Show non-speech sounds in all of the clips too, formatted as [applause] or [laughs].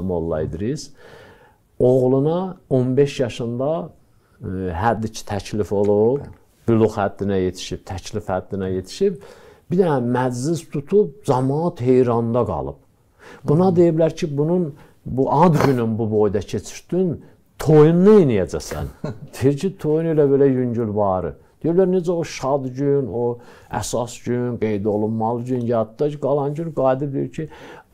Molla İdris oğluna 15 yaşında ə, e, həddi ki təklif olub, büluğ həddinə yetişib, təklif həddinə yetişib, bir dənə məclis tutub cəmaət heyranda qalıb. Buna deyiblər ki, bunun bu ad günün bu boyda keçirdin, toyun nə edəcəksən? [laughs] Deyir ki, toyun elə belə yüngül varı. Deyirlər necə o şad gün, o əsas gün, qeyd olunmalı gün yadda qalan gün qadir deyir ki,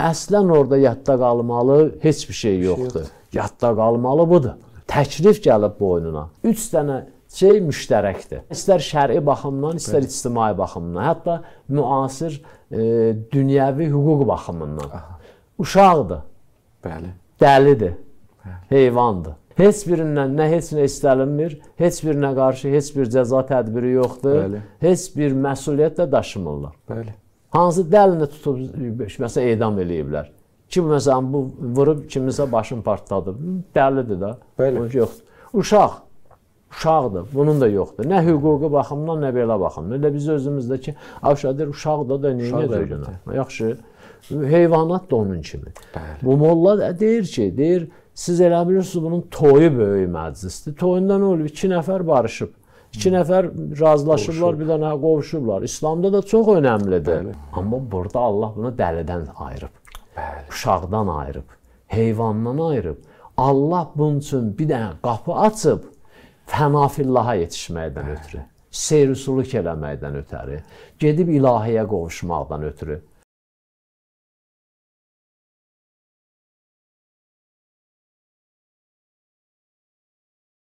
əslən orada yadda qalmalı heç bir şey yoxdur. Yadda qalmalı budur. Təklif gəlib boynuna. 3 dənə şey müştərəkdir. İstər şər'i baxımdan, istər Bəli. ictimai baxımdan, hətta müasir e, dünyəvi hüquq baxımından. Aha. Uşaqdır. Bəli. Dəlidir. Bəli. Heyvandır. Heç birindən nə heç nə istənilmir, heç birinə qarşı heç bir cəza tədbiri yoxdur. Bəli. Heç bir məsuliyyət də daşımırlar. Bəli. Hansı dəlini tutub məsələn edam eləyiblər. Kim məsələn bu vurub kimisə başın partladı. Dəlidir də. Bəli. O yoxdur. Uşaq uşaqdır. Bunun da yoxdur. Nə hüquqi baxımdan, nə belə baxımdan. Elə biz özümüzdəki aşağıdır uşaq da da neyə görə? Yaxşı. Heyvanat da onun kimi. Bəli. Bu molla deyir ki, deyir siz elə bilirsiniz bunun toyu böyük məclisdir. Toyunda nə olub? 2 nəfər barışıb. 2 nəfər razılaşıblar, Qovşub. bir dənə qovuşublar. İslamda da çox əhəmilidir. Bəli. Amma burada Allah bunu dəlidən ayırıb. Bəli. Uşaqdan ayırıb, heyvandan ayırıb. Allah bunun üçün bir dənə qapı açıb fənafillaha yetişməkdən ötürü, seyr-i suluq eləməkdən ötürü, gedib ilahiyə qovuşmaqdan ötürü